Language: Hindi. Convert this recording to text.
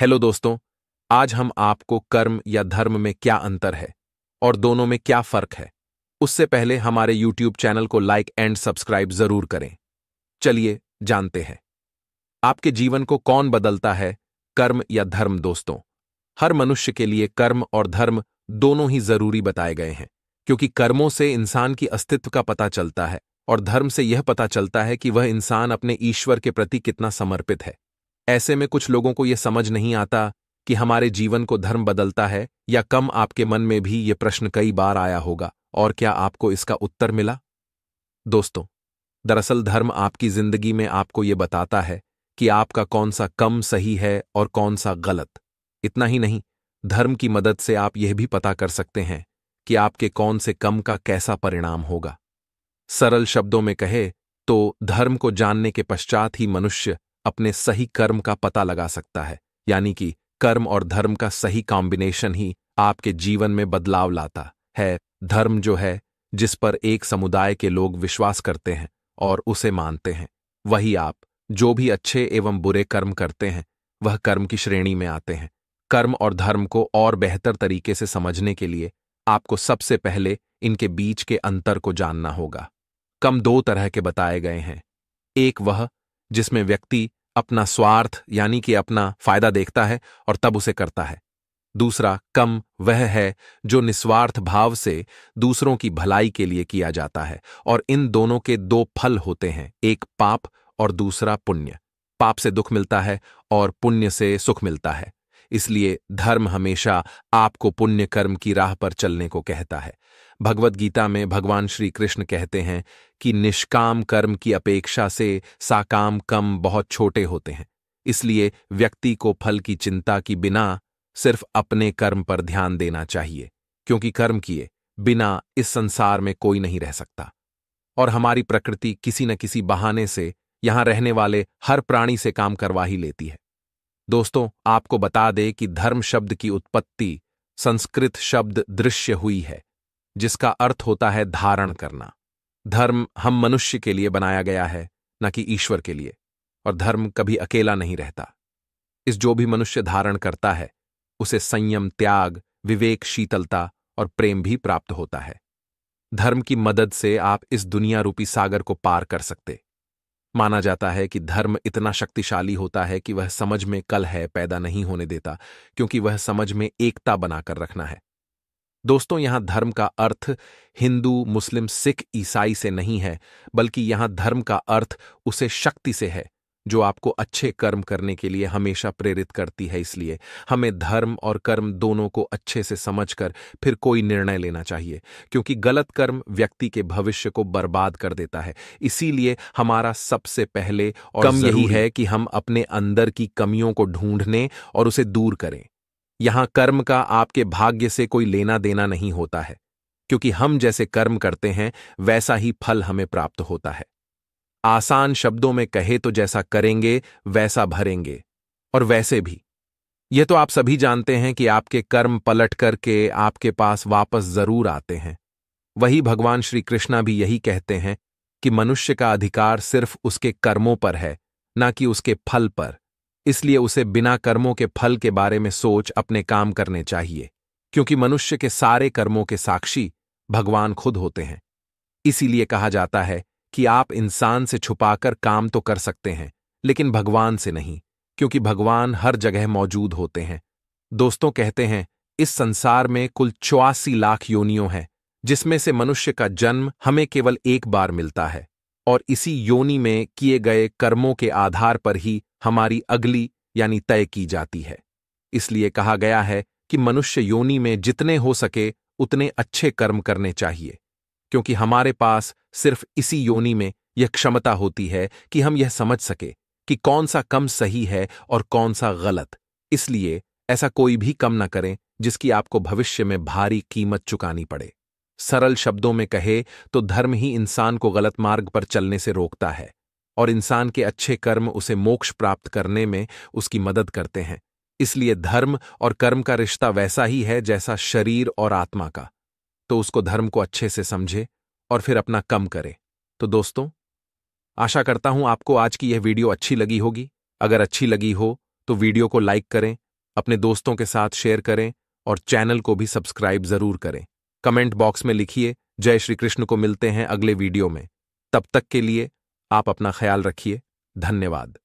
हेलो दोस्तों आज हम आपको कर्म या धर्म में क्या अंतर है और दोनों में क्या फर्क है उससे पहले हमारे YouTube चैनल को लाइक एंड सब्सक्राइब जरूर करें चलिए जानते हैं आपके जीवन को कौन बदलता है कर्म या धर्म दोस्तों हर मनुष्य के लिए कर्म और धर्म दोनों ही जरूरी बताए गए हैं क्योंकि कर्मों से इंसान की अस्तित्व का पता चलता है और धर्म से यह पता चलता है कि वह इंसान अपने ईश्वर के प्रति कितना समर्पित है ऐसे में कुछ लोगों को यह समझ नहीं आता कि हमारे जीवन को धर्म बदलता है या कम आपके मन में भी ये प्रश्न कई बार आया होगा और क्या आपको इसका उत्तर मिला दोस्तों दरअसल धर्म आपकी जिंदगी में आपको ये बताता है कि आपका कौन सा कम सही है और कौन सा गलत इतना ही नहीं धर्म की मदद से आप यह भी पता कर सकते हैं कि आपके कौन से कम का कैसा परिणाम होगा सरल शब्दों में कहे तो धर्म को जानने के पश्चात ही मनुष्य अपने सही कर्म का पता लगा सकता है यानी कि कर्म और धर्म का सही कॉम्बिनेशन ही आपके जीवन में बदलाव लाता है धर्म जो है जिस पर एक समुदाय के लोग विश्वास करते हैं और उसे मानते हैं वही आप जो भी अच्छे एवं बुरे कर्म करते हैं वह कर्म की श्रेणी में आते हैं कर्म और धर्म को और बेहतर तरीके से समझने के लिए आपको सबसे पहले इनके बीच के अंतर को जानना होगा कम दो तरह के बताए गए हैं एक वह जिसमें व्यक्ति अपना स्वार्थ यानी कि अपना फायदा देखता है और तब उसे करता है दूसरा कम वह है जो निस्वार्थ भाव से दूसरों की भलाई के लिए किया जाता है और इन दोनों के दो फल होते हैं एक पाप और दूसरा पुण्य पाप से दुख मिलता है और पुण्य से सुख मिलता है इसलिए धर्म हमेशा आपको पुण्य कर्म की राह पर चलने को कहता है भगवत गीता में भगवान श्री कृष्ण कहते हैं कि निष्काम कर्म की अपेक्षा से साकाम कम बहुत छोटे होते हैं इसलिए व्यक्ति को फल की चिंता की बिना सिर्फ अपने कर्म पर ध्यान देना चाहिए क्योंकि कर्म किए बिना इस संसार में कोई नहीं रह सकता और हमारी प्रकृति किसी न किसी बहाने से यहां रहने वाले हर प्राणी से काम करवा ही लेती है दोस्तों आपको बता दें कि धर्म शब्द की उत्पत्ति संस्कृत शब्द दृश्य हुई है जिसका अर्थ होता है धारण करना धर्म हम मनुष्य के लिए बनाया गया है न कि ईश्वर के लिए और धर्म कभी अकेला नहीं रहता इस जो भी मनुष्य धारण करता है उसे संयम त्याग विवेक शीतलता और प्रेम भी प्राप्त होता है धर्म की मदद से आप इस दुनिया रूपी सागर को पार कर सकते माना जाता है कि धर्म इतना शक्तिशाली होता है कि वह समझ में कल है पैदा नहीं होने देता क्योंकि वह समझ में एकता बनाकर रखना है दोस्तों यहां धर्म का अर्थ हिंदू मुस्लिम सिख ईसाई से नहीं है बल्कि यहां धर्म का अर्थ उसे शक्ति से है जो आपको अच्छे कर्म करने के लिए हमेशा प्रेरित करती है इसलिए हमें धर्म और कर्म दोनों को अच्छे से समझकर फिर कोई निर्णय लेना चाहिए क्योंकि गलत कर्म व्यक्ति के भविष्य को बर्बाद कर देता है इसीलिए हमारा सबसे पहले और कम यही है कि हम अपने अंदर की कमियों को ढूंढने और उसे दूर करें यहां कर्म का आपके भाग्य से कोई लेना देना नहीं होता है क्योंकि हम जैसे कर्म करते हैं वैसा ही फल हमें प्राप्त होता है आसान शब्दों में कहे तो जैसा करेंगे वैसा भरेंगे और वैसे भी यह तो आप सभी जानते हैं कि आपके कर्म पलट करके आपके पास वापस जरूर आते हैं वही भगवान श्री कृष्णा भी यही कहते हैं कि मनुष्य का अधिकार सिर्फ उसके कर्मों पर है ना कि उसके फल पर इसलिए उसे बिना कर्मों के फल के बारे में सोच अपने काम करने चाहिए क्योंकि मनुष्य के सारे कर्मों के साक्षी भगवान खुद होते हैं इसीलिए कहा जाता है कि आप इंसान से छुपाकर काम तो कर सकते हैं लेकिन भगवान से नहीं क्योंकि भगवान हर जगह मौजूद होते हैं दोस्तों कहते हैं इस संसार में कुल चौरासी लाख योनियों हैं जिसमें से मनुष्य का जन्म हमें केवल एक बार मिलता है और इसी योनि में किए गए कर्मों के आधार पर ही हमारी अगली यानी तय की जाती है इसलिए कहा गया है कि मनुष्य योनि में जितने हो सके उतने अच्छे कर्म करने चाहिए क्योंकि हमारे पास सिर्फ इसी योनि में यह क्षमता होती है कि हम यह समझ सके कि कौन सा कम सही है और कौन सा गलत इसलिए ऐसा कोई भी कम न करें जिसकी आपको भविष्य में भारी कीमत चुकानी पड़े सरल शब्दों में कहे तो धर्म ही इंसान को गलत मार्ग पर चलने से रोकता है और इंसान के अच्छे कर्म उसे मोक्ष प्राप्त करने में उसकी मदद करते हैं इसलिए धर्म और कर्म का रिश्ता वैसा ही है जैसा शरीर और आत्मा का तो उसको धर्म को अच्छे से समझे और फिर अपना कम करे तो दोस्तों आशा करता हूं आपको आज की यह वीडियो अच्छी लगी होगी अगर अच्छी लगी हो तो वीडियो को लाइक करें अपने दोस्तों के साथ शेयर करें और चैनल को भी सब्सक्राइब जरूर करें कमेंट बॉक्स में लिखिए जय श्री कृष्ण को मिलते हैं अगले वीडियो में तब तक के लिए आप अपना ख्याल रखिए धन्यवाद